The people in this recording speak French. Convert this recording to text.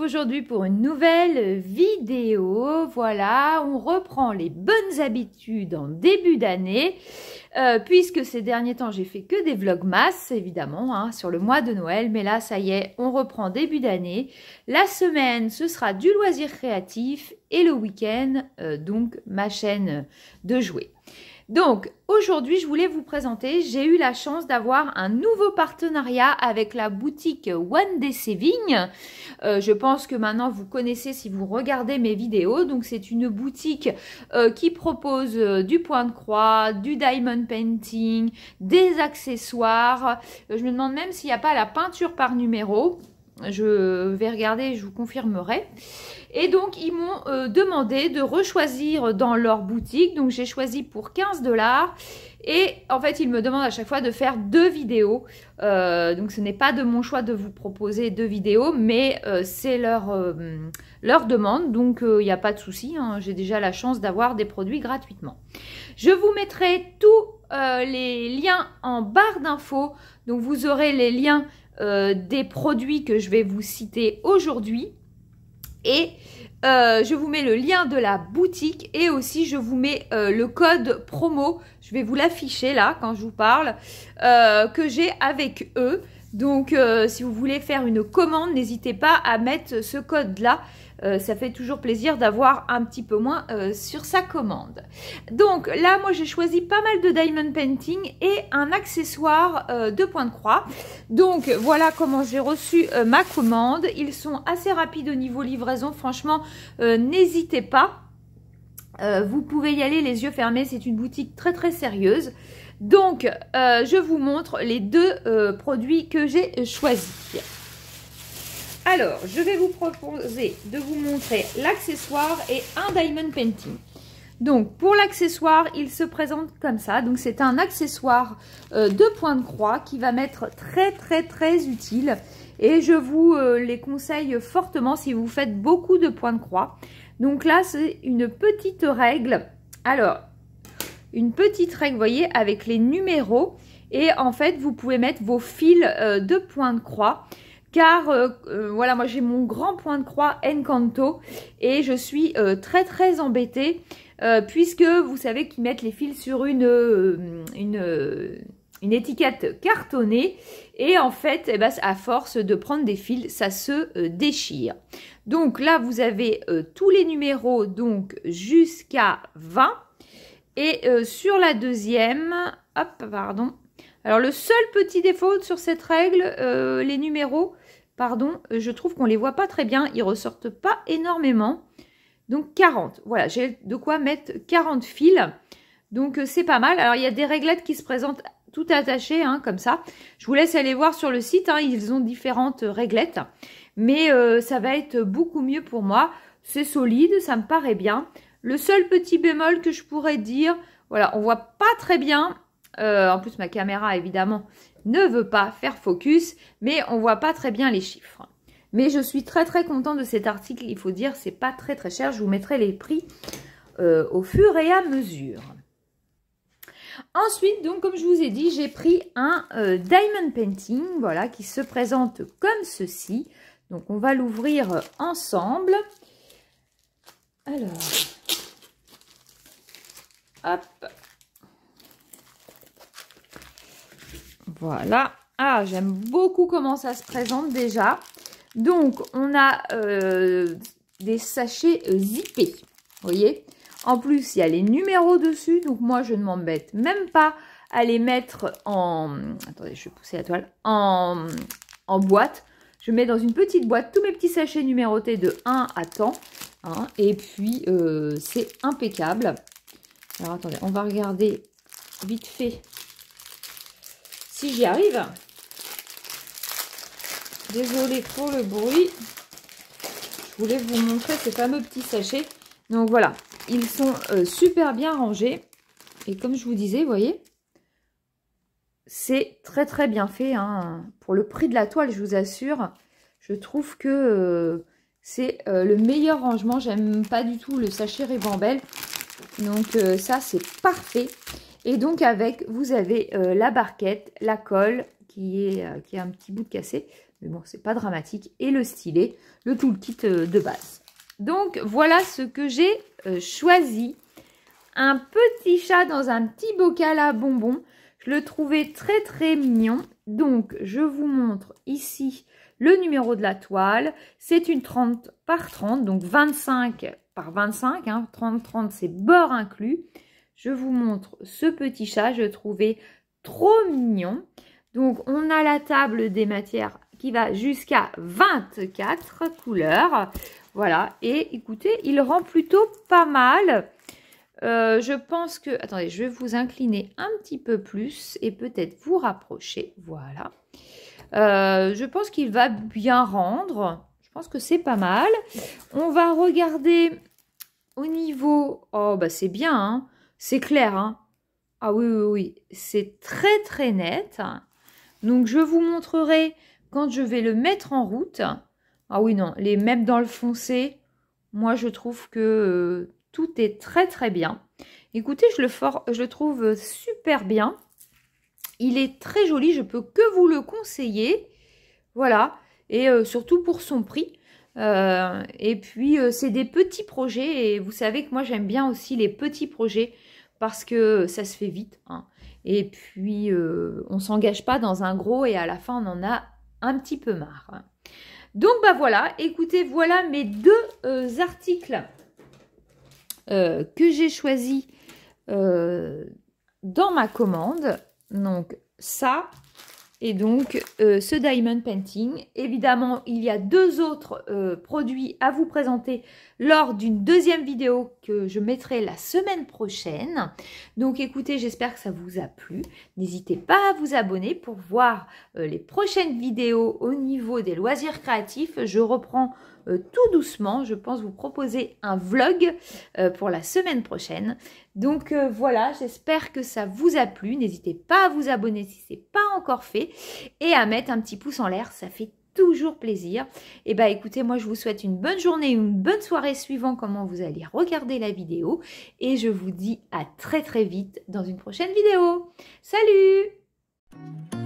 aujourd'hui pour une nouvelle vidéo. Voilà, on reprend les bonnes habitudes en début d'année, euh, puisque ces derniers temps j'ai fait que des vlogs masse évidemment, hein, sur le mois de Noël. Mais là, ça y est, on reprend début d'année. La semaine, ce sera du loisir créatif et le week-end, euh, donc ma chaîne de jouets. Donc aujourd'hui, je voulais vous présenter, j'ai eu la chance d'avoir un nouveau partenariat avec la boutique One Day Saving. Euh, je pense que maintenant vous connaissez si vous regardez mes vidéos. Donc c'est une boutique euh, qui propose euh, du point de croix, du diamond painting, des accessoires. je me demande même s'il n'y a pas la peinture par numéro je vais regarder, je vous confirmerai. Et donc, ils m'ont euh, demandé de rechoisir dans leur boutique. Donc, j'ai choisi pour 15 dollars. Et en fait, ils me demandent à chaque fois de faire deux vidéos. Euh, donc, ce n'est pas de mon choix de vous proposer deux vidéos, mais euh, c'est leur, leur demande. Donc, il n'y a pas de souci. Hein. J'ai déjà la chance d'avoir des produits gratuitement. Je vous mettrai tout euh, les liens en barre d'infos. Donc vous aurez les liens euh, des produits que je vais vous citer aujourd'hui. Et euh, je vous mets le lien de la boutique et aussi je vous mets le code promo. Je vais vous l'afficher là quand je vous parle que j'ai avec eux. Donc euh, si vous voulez faire une commande, n'hésitez pas à mettre ce code-là. Euh, ça fait toujours plaisir d'avoir un petit peu moins euh, sur sa commande. Donc là, moi j'ai choisi pas mal de diamond painting et un accessoire de point de croix. Donc voilà comment j'ai reçu ma commande. Ils sont assez rapides au niveau livraison, franchement, n'hésitez pas. vous pouvez y aller les yeux fermés, c'est une boutique très très sérieuse. Donc, euh, je vous montre les deux euh, produits que j'ai choisis. Alors, je vais vous proposer de vous montrer l'accessoire et un diamond painting. Donc, pour l'accessoire, il se présente comme ça. Donc, c'est un accessoire euh, de point de croix qui va m'être très, très, très utile. Et je vous les conseille fortement si vous faites beaucoup de points de croix. Donc là, c'est une petite règle. Alors, une petite règle, vous voyez, avec les numéros. Et en fait, vous pouvez mettre vos fils euh, de point de croix. Car euh, euh, voilà, moi j'ai mon grand point de croix Encanto et je suis très très embêtée puisque vous savez qu'ils mettent les fils sur une, une, une étiquette cartonnée et en fait eh ben, à force de prendre des fils ça se déchire donc là vous avez tous les numéros donc jusqu'à 20 et euh, sur la deuxième, hop, pardon. Alors le seul petit défaut sur cette règle, euh, les numéros, pardon, euh, je trouve qu'on ne les voit pas très bien, ils ne ressortent pas énormément. Donc 40, voilà, j'ai de quoi mettre 40 fils. Donc c'est pas mal. Alors il y a des réglettes qui se présentent toutes attachées, hein, comme ça. Je vous laisse aller voir sur le site, hein. ils ont différentes réglettes. Mais ça va être beaucoup mieux pour moi. C'est solide, ça me paraît bien. Le seul petit bémol que je pourrais dire, voilà, on voit pas très bien. Euh, en plus, ma caméra, évidemment, ne veut pas faire focus, mais on voit pas très bien les chiffres. Mais je suis très très content de cet article, il faut dire, c'est pas très très cher. Je vous mettrai les prix euh, au fur et à mesure. Ensuite, donc comme je vous ai dit, j'ai pris un euh, Diamond Painting, voilà, qui se présente comme ceci. Donc on va l'ouvrir ensemble. Alors, voilà. Ah, j'aime beaucoup comment ça se présente déjà. Donc, on a euh, des sachets euh, zippés. Vous voyez En plus, il y a les numéros dessus. Donc, moi, je ne m'embête même pas à les mettre en... Attendez, je vais pousser la toile. En, en boîte. Je mets dans une petite boîte tous mes petits sachets numérotés de 1 à temps. Hein. et puis, euh, c'est impeccable. Alors attendez, on va regarder vite fait si j'y arrive. Désolée pour le bruit. Je voulais vous montrer ces fameux petits sachets. Donc voilà, ils sont euh, super bien rangés. Et comme je vous disais, vous voyez, c'est très très bien fait. Hein. Pour le prix de la toile, je vous assure, je trouve que euh, c'est euh, le meilleur rangement. J'aime pas du tout le sachet ribambelle. Donc euh, ça, c'est parfait. Et donc avec, vous avez euh, la barquette, la colle qui est euh, qui un petit bout de cassé. Mais bon, c'est pas dramatique. Et le stylet, le tout le kit de base. Donc voilà ce que j'ai choisi. Un petit chat dans un petit bocal à bonbons. Je le trouvais très très mignon. Donc je vous montre ici le numéro de la toile. C'est une 30 par 30, donc 25 par 25, 30-30 hein, c'est bord inclus. Je vous montre ce petit chat, je le trouvais trop mignon. Donc on a la table des matières qui va jusqu'à 24 couleurs. Voilà, et écoutez, il rend plutôt pas mal. Euh, je pense que... Attendez, je vais vous incliner un petit peu plus et peut-être vous rapprocher. Voilà. Euh, je pense qu'il va bien rendre que c'est pas mal. On va regarder au niveau... Oh, bah c'est bien, hein. c'est clair. Hein. ah oui, oui, oui, c'est très très net. Donc je vous montrerai quand je vais le mettre en route. Ah oui, non, les mêmes dans le foncé, moi je trouve que euh, tout est très très bien. Écoutez, je le, je le trouve super bien. Il est très joli, je peux que vous le conseiller. Voilà, et euh, surtout pour son prix. Euh, et puis euh, c'est des petits projets et vous savez que moi j'aime bien aussi les petits projets parce que ça se fait vite. Hein. Et puis on s'engage pas dans un gros et à la fin on en a un petit peu marre. Hein. Donc bah voilà, écoutez, voilà mes deux articles que j'ai choisis dans ma commande. Donc ça et donc, euh, ce Diamond Painting. Évidemment, il y a deux autres euh, produits à vous présenter lors d'une deuxième vidéo je mettrai la semaine prochaine. Donc écoutez, j'espère que ça vous a plu. N'hésitez pas à vous abonner pour voir euh, les prochaines vidéos au niveau des loisirs créatifs. Je reprends euh, tout doucement, je pense vous proposer un vlog euh, pour la semaine prochaine. Donc voilà, j'espère que ça vous a plu. N'hésitez pas à vous abonner si c'est pas encore fait et à mettre un petit pouce en l'air, ça fait toujours plaisir. Et eh bah ben, écoutez, moi je vous souhaite une bonne journée, une bonne soirée suivant comment vous allez regarder la vidéo. Et je vous dis à très très vite dans une prochaine vidéo. Salut